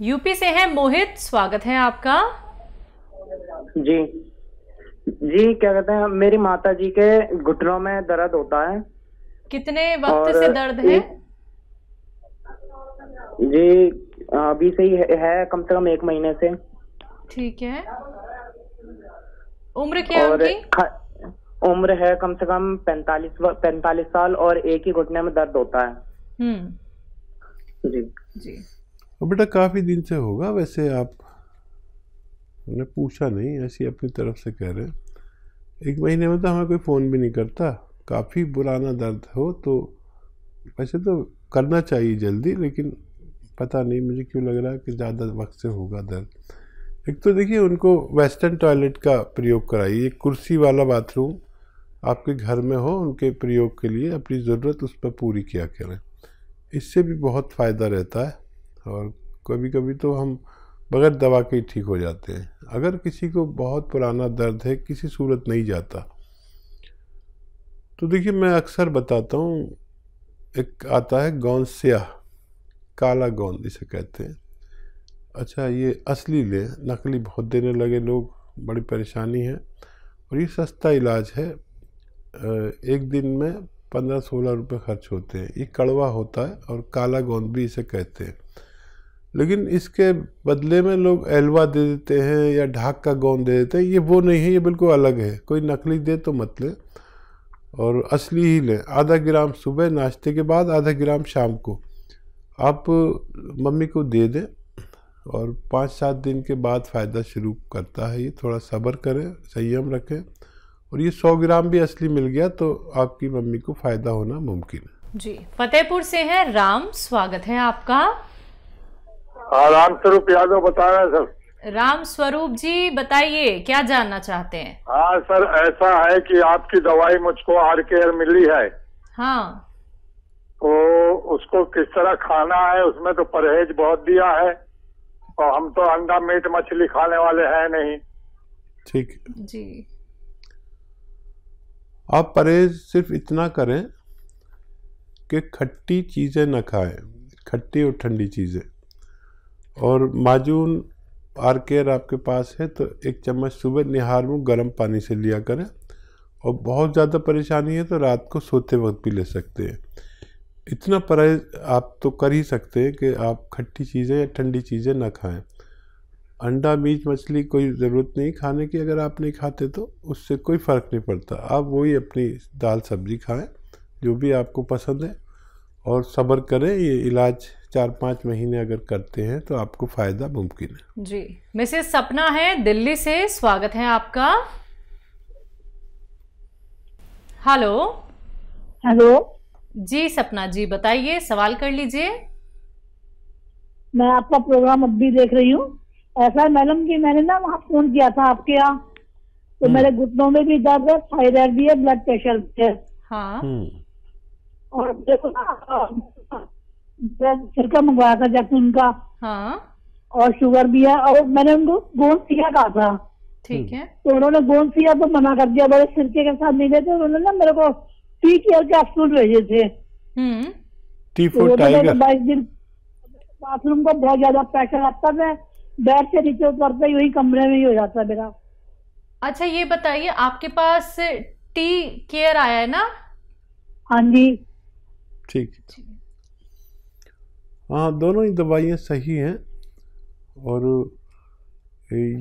UP से है मोहित स्वागत है आपका जी जी क्या कहते हैं मेरी माता जी के घुटनों में दर्द होता है कितने वक्त से दर्द है जी अभी से ही है कम से कम एक महीने से ठीक है उम्र क्या और उम्र है कम से कम पैंतालीस पैंतालीस साल और एक ही घुटने में दर्द होता है हम्म। जी जी और बेटा काफ़ी दिन से होगा वैसे आप हमने पूछा नहीं ऐसी अपनी तरफ से कह रहे हैं एक महीने में तो हमें कोई फ़ोन भी नहीं करता काफ़ी पुराना दर्द हो तो वैसे तो करना चाहिए जल्दी लेकिन पता नहीं मुझे क्यों लग रहा है कि ज़्यादा वक्त से होगा दर्द एक तो देखिए उनको वेस्टर्न टॉयलेट का प्रयोग कराइए एक कुर्सी वाला बाथरूम आपके घर में हो उनके प्रयोग के लिए अपनी ज़रूरत उस पर पूरी किया करें इससे भी बहुत फ़ायदा रहता है और कभी कभी तो हम बगैर दवा के ठीक हो जाते हैं अगर किसी को बहुत पुराना दर्द है किसी सूरत नहीं जाता तो देखिए मैं अक्सर बताता हूँ एक आता है गौन स्याह काला गौन जिसे कहते हैं अच्छा ये असली ले नकली बहुत देने लगे लोग बड़ी परेशानी है और ये सस्ता इलाज है एक दिन में पंद्रह सोलह रुपये खर्च होते हैं ये कड़वा होता है और काला गोंद भी इसे कहते हैं लेकिन इसके बदले में लोग एलवा दे देते हैं या ढाक का गौन दे देते हैं ये वो नहीं है ये बिल्कुल अलग है कोई नकली दे तो मत लें और असली ही लें आधा ग्राम सुबह नाश्ते के बाद आधा ग्राम शाम को आप मम्मी को दे दें और पाँच सात दिन के बाद फ़ायदा शुरू करता है ये थोड़ा सब्र करें संयम रखें और ये सौ ग्राम भी असली मिल गया तो आपकी मम्मी को फ़ायदा होना मुमकिन है जी फतेहपुर से है राम स्वागत है आपका हाँ राम स्वरूप यादव बता रहे हैं सर राम स्वरूप जी बताइए क्या जानना चाहते हैं हाँ सर ऐसा है कि आपकी दवाई मुझको आर केयर मिली है हाँ तो उसको किस तरह खाना है उसमें तो परहेज बहुत दिया है और हम तो अंडा मीट मछली खाने वाले हैं नहीं ठीक जी आप परहेज सिर्फ इतना करें कि खट्टी चीज़ें न खाएं खट्टी और ठंडी चीज़ें और माजून आर केयर आपके पास है तो एक चम्मच सुबह निहार में गर्म पानी से लिया करें और बहुत ज़्यादा परेशानी है तो रात को सोते वक्त भी ले सकते हैं इतना परहेज आप तो कर ही सकते हैं कि आप खट्टी चीज़ें या ठंडी चीज़ें ना खाएं अंडा मीट मछली कोई ज़रूरत नहीं खाने की अगर आप नहीं खाते तो उससे कोई फ़र्क नहीं पड़ता आप वही अपनी दाल सब्जी खाएं जो भी आपको पसंद है और सब्र करें ये इलाज चार पाँच महीने अगर करते हैं तो आपको फ़ायदा मुमकिन है जी मिसेस सपना है दिल्ली से स्वागत है आपका हेलो हेलो जी सपना जी बताइए सवाल कर लीजिए मैं आपका प्रोग्राम अब भी देख रही हूँ ऐसा है मैडम कि मैंने ना वहाँ फोन किया था आपके यहाँ तो हम्म। मेरे घुटनों में भी दर्द है थायराइड भी है ब्लड प्रेशर भी है हाँ हम्म। और देखो ना सिरका मंगवाया था जैसे उनका हाँ और शुगर भी है और मैंने उनको गोंद सिया कहा था ठीक है तो उन्होंने गोंद सिया तो मना कर दिया बड़े सिरके के साथ नहीं देते उन्होंने ना मेरे को टी केयर कैप्सूल भेजे थे हम्म। तो बाईस दिन बाथरूम का बहुत ज्यादा प्रेशर आता है बेड से नीचे उतरते ही कमरे में ही हो जाता है मेरा अच्छा ये बताइए आपके पास टी केयर आया है ना हाँ जी ठीक हाँ दोनों ही दवाइयाँ सही हैं और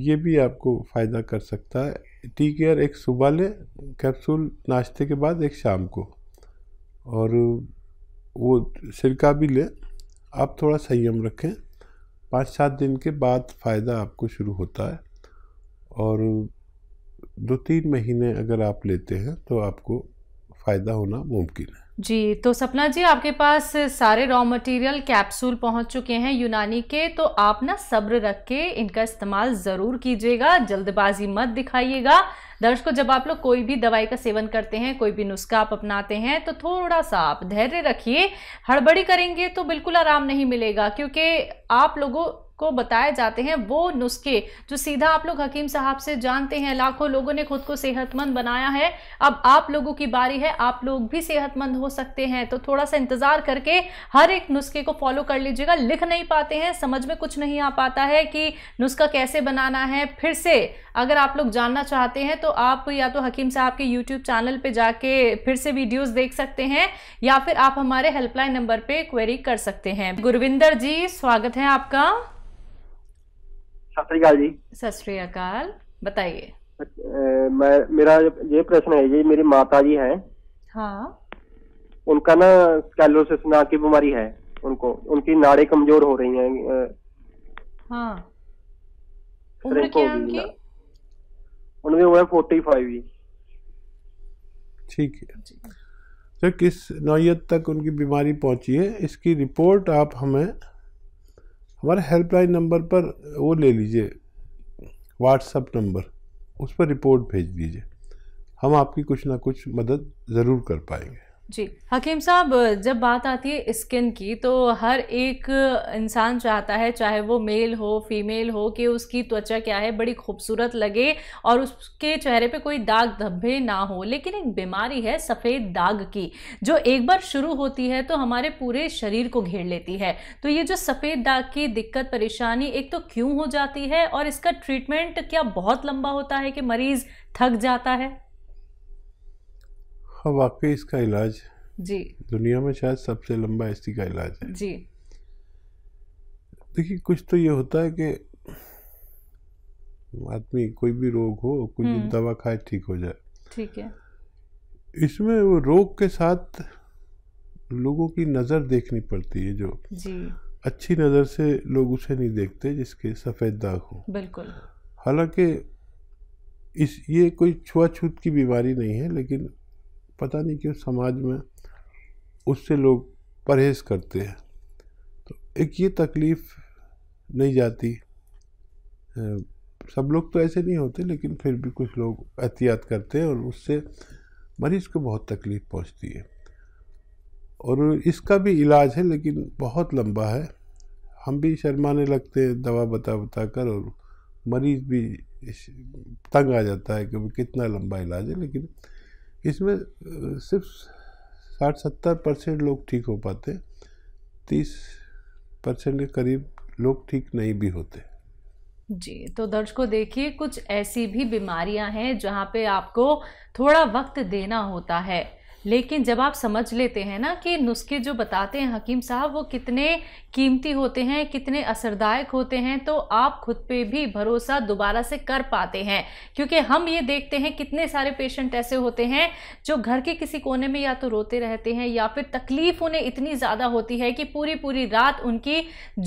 ये भी आपको फ़ायदा कर सकता है टी केयर एक सुबह लें कैप्सूल नाश्ते के बाद एक शाम को और वो सिरका भी लें आप थोड़ा संयम रखें पाँच सात दिन के बाद फ़ायदा आपको शुरू होता है और दो तीन महीने अगर आप लेते हैं तो आपको फ़ायदा होना मुमकिन है जी तो सपना जी आपके पास सारे रॉ मटेरियल कैप्सूल पहुंच चुके हैं यूनानी के तो आप ना सब्र रख के इनका इस्तेमाल ज़रूर कीजिएगा जल्दबाजी मत दिखाइएगा दर्शकों जब आप लोग कोई भी दवाई का सेवन करते हैं कोई भी नुस्खा आप अपनाते हैं तो थोड़ा सा आप धैर्य रखिए हड़बड़ी करेंगे तो बिल्कुल आराम नहीं मिलेगा क्योंकि आप लोगों को बताए जाते हैं वो नुस्खे जो सीधा आप लोग हकीम साहब से जानते हैं लाखों लोगों ने खुद को सेहतमंद बनाया है अब आप लोगों की बारी है आप लोग भी सेहतमंद हो सकते हैं तो थोड़ा सा इंतज़ार करके हर एक नुस्खे को फॉलो कर लीजिएगा लिख नहीं पाते हैं समझ में कुछ नहीं आ पाता है कि नुस्खा कैसे बनाना है फिर से अगर आप लोग जानना चाहते हैं तो आप या तो हकीम साहब के यूट्यूब चैनल पर जाके फिर से वीडियोज़ देख सकते हैं या फिर आप हमारे हेल्पलाइन नंबर पर क्वेरी कर सकते हैं गुरविंदर जी स्वागत है आपका जी बताइए मैं मेरा ये प्रश्न है जी मेरी माता जी है हाँ उनका ना स्कैलोसिस ना की बीमारी है उनको उनकी नाड़े कमजोर हो रही हैं हाँ उम्र क्या उनकी उनकी उम्र फोर्टी फाइव ठीक है तो किस नौत तक उनकी बीमारी पहुंची है इसकी रिपोर्ट आप हमें हमारे हेल्पलाइन नंबर पर वो ले लीजिए व्हाट्सअप नंबर उस पर रिपोर्ट भेज दीजिए हम आपकी कुछ ना कुछ मदद ज़रूर कर पाएंगे जी हकीम साहब जब बात आती है स्किन की तो हर एक इंसान चाहता है चाहे वो मेल हो फीमेल हो कि उसकी त्वचा क्या है बड़ी खूबसूरत लगे और उसके चेहरे पे कोई दाग धब्बे ना हो लेकिन एक बीमारी है सफ़ेद दाग की जो एक बार शुरू होती है तो हमारे पूरे शरीर को घेर लेती है तो ये जो सफ़ेद दाग की दिक्कत परेशानी एक तो क्यों हो जाती है और इसका ट्रीटमेंट क्या बहुत लंबा होता है कि मरीज़ थक जाता है और वाकई इसका इलाज जी दुनिया में शायद सबसे लंबा इसी का इलाज है जी देखिए कुछ तो ये होता है कि आदमी कोई भी रोग हो कुछ हम्म। दवा खाए ठीक हो जाए ठीक है इसमें वो रोग के साथ लोगों की नज़र देखनी पड़ती है जो जी अच्छी नज़र से लोग उसे नहीं देखते जिसके सफ़ेद दाग हो बिल्कुल हालांकि इस ये कोई छुआछूत की बीमारी नहीं है लेकिन पता नहीं क्यों समाज में उससे लोग परहेज़ करते हैं तो एक ये तकलीफ़ नहीं जाती सब लोग तो ऐसे नहीं होते लेकिन फिर भी कुछ लोग एहतियात करते हैं और उससे मरीज़ को बहुत तकलीफ़ पहुंचती है और इसका भी इलाज है लेकिन बहुत लंबा है हम भी शर्माने लगते हैं दवा बता बता कर और मरीज़ भी तंग आ जाता है कि कितना लंबा इलाज है लेकिन इसमें सिर्फ साठ सत्तर परसेंट लोग ठीक हो पाते तीस परसेंट के करीब लोग ठीक नहीं भी होते जी तो दर्शकों देखिए कुछ ऐसी भी बीमारियां हैं जहां पे आपको थोड़ा वक्त देना होता है लेकिन जब आप समझ लेते हैं ना कि नुस्खे जो बताते हैं हकीम साहब वो कितने कीमती होते हैं कितने असरदायक होते हैं तो आप खुद पे भी भरोसा दोबारा से कर पाते हैं क्योंकि हम ये देखते हैं कितने सारे पेशेंट ऐसे होते हैं जो घर के किसी कोने में या तो रोते रहते हैं या फिर तकलीफ उन्हें इतनी ज़्यादा होती है कि पूरी पूरी रात उनकी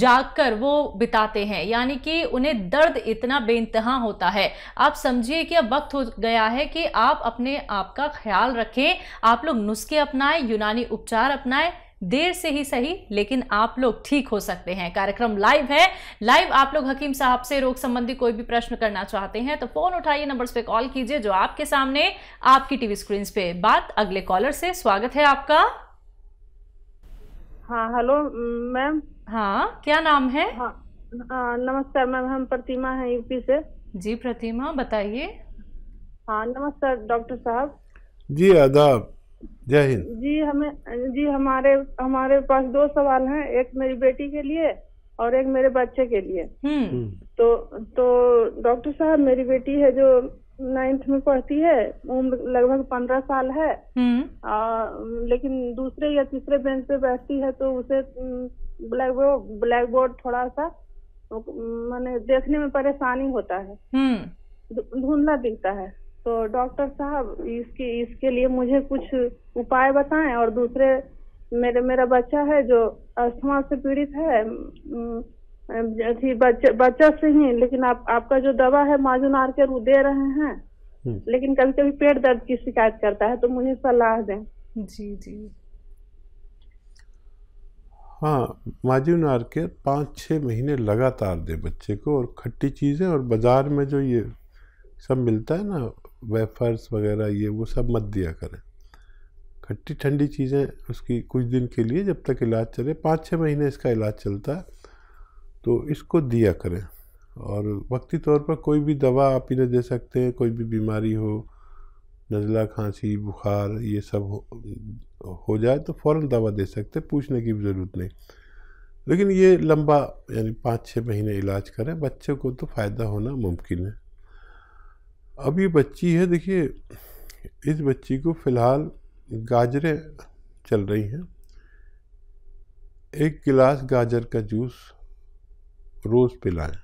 जाग कर वो बिताते हैं यानी कि उन्हें दर्द इतना बेानतहा होता है आप समझिए कि अब वक्त हो गया है कि आप अपने आप का ख्याल रखें आप लोग लोग नुस्खे अपनाएं यूनानी उपचार अपनाएं देर से ही सही लेकिन आप लोग ठीक हो सकते हैं कार्यक्रम लाइव है लाइव आप लोग हकीम साहब से रोग संबंधी कोई भी प्रश्न करना चाहते हैं तो फोन उठाइए नंबर्स पे कॉल कीजिए जो आपके सामने आपकी टीवी स्क्रीन पे बात अगले कॉलर से स्वागत है आपका हाँ हेलो मैम हाँ क्या नाम है हाँ, नमस्कार मैम हम प्रतिमा है यूपी से जी प्रतिमा बताइए हाँ नमस्कार डॉक्टर साहब जी आदाब जय हिंद जी हमें जी हमारे हमारे पास दो सवाल हैं एक मेरी बेटी के लिए और एक मेरे बच्चे के लिए हम्म। हम्म। तो तो डॉक्टर साहब मेरी बेटी है जो नाइन्थ में पढ़ती है उम्र लगभग पंद्रह साल है हम्म। आ, लेकिन दूसरे या तीसरे बेंच पे बैठती है तो उसे ब्लैक बोर्ड ब्लैक बोर्ड थोड़ा सा मैंने देखने में परेशानी होता है धुंधला दिखता है तो डॉक्टर साहब इसके इसके लिए मुझे कुछ उपाय बताएं और दूसरे मेरे मेरा बच्चा है जो अस्थमा से पीड़ित है बच्चा, से ही लेकिन आप आपका जो दवा है माजून आर के रू दे रहे हैं हम्म। लेकिन कभी कभी पेट दर्द की शिकायत करता है तो मुझे सलाह दें जी जी हाँ माजून आर के पाँच छः महीने लगातार दे बच्चे को और खट्टी चीज़ें और बाज़ार में जो ये सब मिलता है ना वेफर्स वगैरह ये वो सब मत दिया करें खट्टी ठंडी चीज़ें उसकी कुछ दिन के लिए जब तक इलाज चले पाँच छः महीने इसका इलाज चलता है तो इसको दिया करें और वक्ती तौर पर कोई भी दवा आप इन्हें दे सकते हैं कोई भी बीमारी हो नज़ला खांसी बुखार ये सब हो, हो जाए तो फ़ौर दवा दे सकते हैं पूछने की ज़रूरत नहीं लेकिन ये लंबा यानी पाँच छः महीने इलाज करें बच्चे को तो फ़ायदा होना मुमकिन है अब ये बच्ची है देखिए इस बच्ची को फ़िलहाल गाजरें चल रही हैं एक गिलास गाजर का जूस रोज़ पिलाएं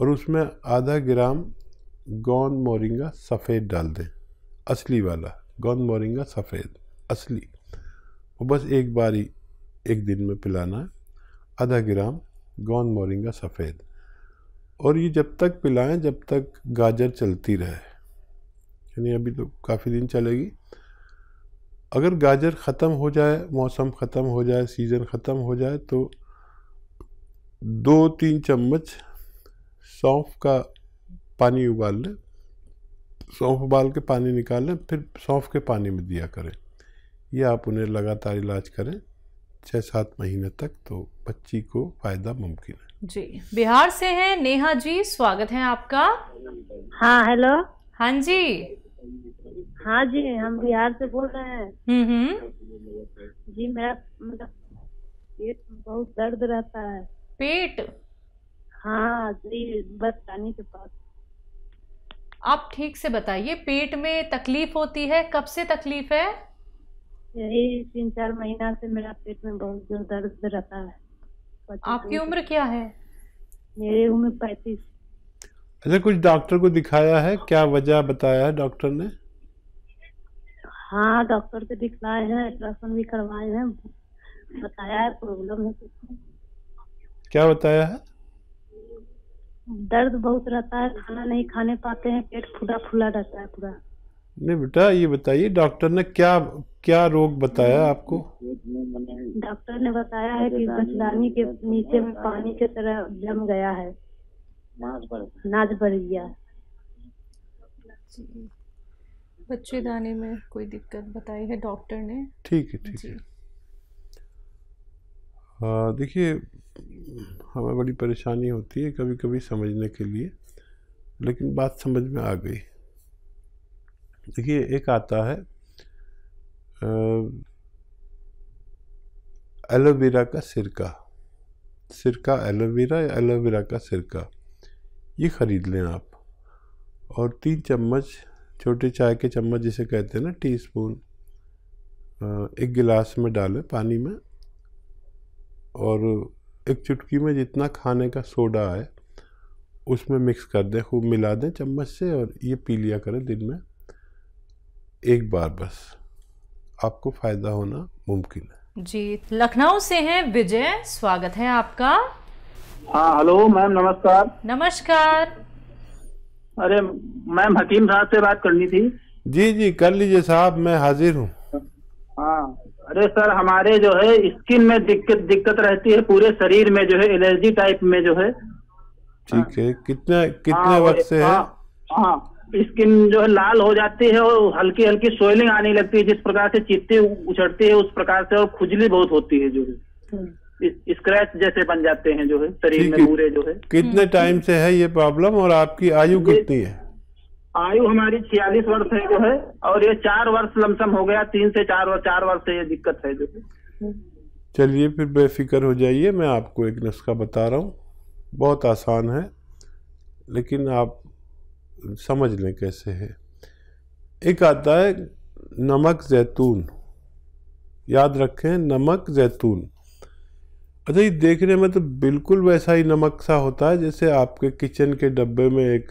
और उसमें आधा ग्राम गौन मोरिंगा सफ़ेद डाल दें असली वाला गौन मोरिंगा सफ़ेद असली वो बस एक बारी एक दिन में पिलाना है आधा ग्राम गौन मोरिंगा सफ़ेद और ये जब तक पिलाएं जब तक गाजर चलती रहे यानी अभी तो काफ़ी दिन चलेगी अगर गाजर ख़त्म हो जाए मौसम ख़त्म हो जाए सीज़न ख़त्म हो जाए तो दो तीन चम्मच सौंफ का पानी उबाल लें सौंफ उबाल के पानी निकाल लें फिर सौंफ के पानी में दिया करें या आप उन्हें लगातार इलाज करें छः सात महीने तक तो बच्ची को फ़ायदा मुमकिन है जी बिहार से हैं नेहा जी स्वागत है आपका हाँ हेलो हाँ जी हाँ जी हम बिहार से बोल रहे हैं हम्म, हम्म। जी मेरा मतलब पेट बहुत दर्द रहता है पेट हाँ जी बस पानी के पास आप ठीक से बताइए पेट में तकलीफ होती है कब से तकलीफ है यही तीन चार महीना से मेरा पेट में बहुत दर्द रहता है आपकी उम्र क्या है मेरी उम्र पैतीस अच्छा कुछ डॉक्टर को दिखाया है क्या वजह बताया है डॉक्टर ने हाँ डॉक्टर को दिखलाए हैं अल्ट्रासाउंड भी करवाए हैं बताया है प्रॉब्लम है क्या बताया है दर्द बहुत रहता है खाना नहीं खाने पाते हैं पेट फूला फूला रहता है पूरा नहीं बेटा ये बताइए डॉक्टर ने क्या क्या रोग बताया हम्म। आपको डॉक्टर ने बताया है कि बचदानी के नीचे में पानी की तरह जम गया है नाच बढ़ गया बच्चे दाने में कोई दिक्कत बताई है डॉक्टर ने ठीक है ठीक है देखिए हमें बड़ी परेशानी होती है कभी कभी समझने के लिए लेकिन बात समझ में आ गई देखिए एक आता है एलोवेरा का सिरका सिरका एलोवेरा या एलोवेरा का सिरका ये ख़रीद लें आप और तीन चम्मच छोटे चाय के चम्मच जिसे कहते हैं ना टी स्पून एक गिलास में डालें पानी में और एक चुटकी में जितना खाने का सोडा है उसमें मिक्स कर दें खूब मिला दें चम्मच से और ये पी लिया करें दिन में एक बार बस आपको फायदा होना मुमकिन है जी लखनऊ से हैं विजय स्वागत है आपका हाँ हेलो मैम नमस्कार नमस्कार अरे मैम हकीम साहब से बात करनी थी जी जी कर लीजिए साहब मैं हाजिर हूँ हाँ अरे सर हमारे जो है स्किन में दिक्कत दिक्कत रहती है पूरे शरीर में जो है एलर्जी टाइप में जो है ठीक है कितने कितने हाँ, वक्त से है हाँ स्किन जो है लाल हो जाती है और हल्की हल्की स्वेलिंग आने लगती है जिस प्रकार से चित्ते उछड़ती है उस प्रकार से और खुजली बहुत होती है जो है हम्म। स्क्रैच जैसे बन जाते हैं जो है शरीर में पूरे जो है कितने हम्म। टाइम से है ये प्रॉब्लम और आपकी आयु कितनी है आयु हमारी छियालीस वर्ष है जो है और ये चार वर्ष लमसम हो गया तीन से चार वर्ष चार वर्ष से ये दिक्कत है जो है चलिए फिर बेफिक्र हो जाइए मैं आपको एक नुस्खा बता रहा हूँ बहुत आसान है लेकिन आप समझ लें कैसे है एक आता है नमक जैतून याद रखें नमक जैतून अच्छा ये देखने में तो बिल्कुल वैसा ही नमक सा होता है जैसे आपके किचन के डब्बे में एक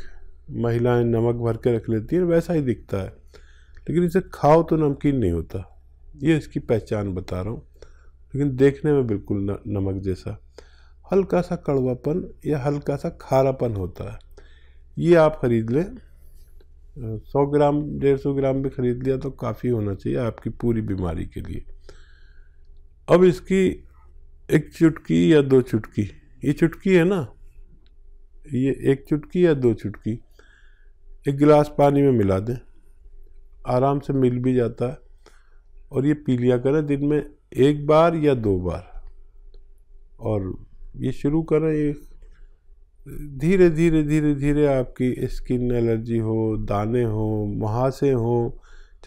महिलाएं नमक भर के रख लेती हैं वैसा ही दिखता है लेकिन इसे खाओ तो नमकीन नहीं होता ये इसकी पहचान बता रहा हूँ लेकिन देखने में बिल्कुल न, नमक जैसा हल्का सा कड़वापन या हल्का सा खारापन होता है ये आप ख़रीद लें सौ ग्राम डेढ़ सौ ग्राम भी ख़रीद लिया तो काफ़ी होना चाहिए आपकी पूरी बीमारी के लिए अब इसकी एक चुटकी या दो चुटकी ये चुटकी है ना ये एक चुटकी या दो चुटकी एक गिलास पानी में मिला दें आराम से मिल भी जाता है और ये पी लिया करें दिन में एक बार या दो बार और ये शुरू करें एक धीरे धीरे धीरे धीरे आपकी स्किन एलर्जी हो दाने हो मुहासे हो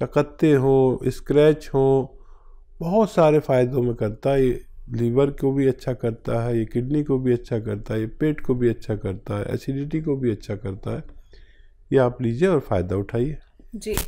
चकत्ते हो स्क्रैच हो बहुत सारे फ़ायदों में करता है ये लीवर को भी अच्छा करता है ये किडनी को भी अच्छा करता है ये पेट को भी अच्छा करता है एसिडिटी को भी अच्छा करता है ये आप लीजिए और फ़ायदा उठाइए जी